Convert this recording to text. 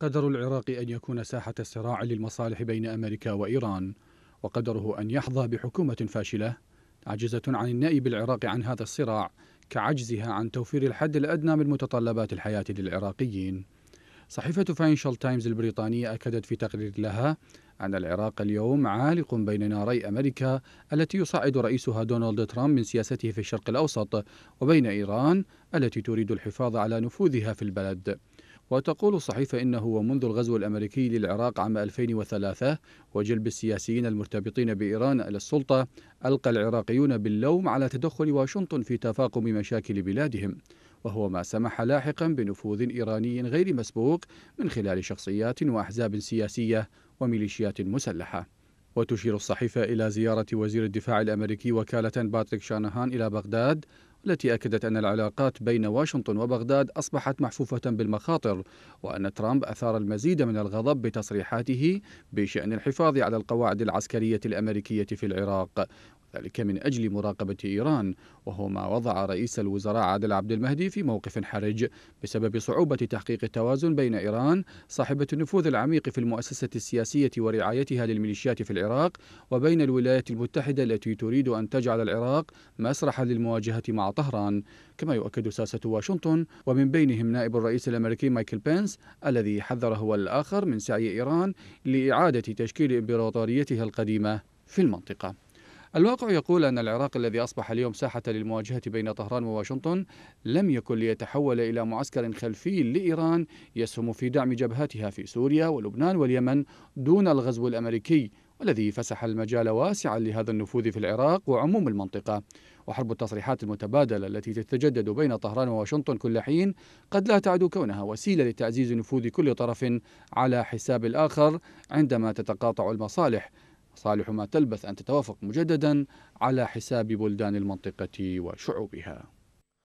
قدر العراق أن يكون ساحة صراع للمصالح بين أمريكا وإيران وقدره أن يحظى بحكومة فاشلة عاجزة عن النائب العراقي عن هذا الصراع كعجزها عن توفير الحد الأدنى من متطلبات الحياة للعراقيين صحيفة فاينشال تايمز البريطانية أكدت في تقرير لها أن العراق اليوم عالق بين ناري أمريكا التي يصعد رئيسها دونالد ترامب من سياسته في الشرق الأوسط وبين إيران التي تريد الحفاظ على نفوذها في البلد وتقول الصحيفة إنه ومنذ الغزو الأمريكي للعراق عام 2003 وجلب السياسيين المرتبطين بإيران إلى السلطة ألقى العراقيون باللوم على تدخل واشنطن في تفاقم مشاكل بلادهم وهو ما سمح لاحقا بنفوذ إيراني غير مسبوق من خلال شخصيات وأحزاب سياسية وميليشيات مسلحة وتشير الصحيفة إلى زيارة وزير الدفاع الأمريكي وكالة باتريك شانهان إلى بغداد التي أكدت أن العلاقات بين واشنطن وبغداد أصبحت محفوفة بالمخاطر وأن ترامب أثار المزيد من الغضب بتصريحاته بشأن الحفاظ على القواعد العسكرية الأمريكية في العراق ذلك من أجل مراقبة إيران وهو ما وضع رئيس الوزراء عادل عبد المهدي في موقف حرج بسبب صعوبة تحقيق التوازن بين إيران صاحبة النفوذ العميق في المؤسسة السياسية ورعايتها للميليشيات في العراق وبين الولايات المتحدة التي تريد أن تجعل العراق مسرحا للمواجهة مع طهران كما يؤكد ساسة واشنطن ومن بينهم نائب الرئيس الأمريكي مايكل بينس الذي حذر هو الآخر من سعي إيران لإعادة تشكيل إمبراطوريتها القديمة في المنطقة الواقع يقول أن العراق الذي أصبح اليوم ساحة للمواجهة بين طهران وواشنطن لم يكن ليتحول إلى معسكر خلفي لإيران يسهم في دعم جبهتها في سوريا ولبنان واليمن دون الغزو الأمريكي والذي فسح المجال واسعا لهذا النفوذ في العراق وعموم المنطقة وحرب التصريحات المتبادلة التي تتجدد بين طهران وواشنطن كل حين قد لا تعد كونها وسيلة لتعزيز نفوذ كل طرف على حساب الآخر عندما تتقاطع المصالح صالح ما تلبث أن تتوافق مجددا على حساب بلدان المنطقة وشعوبها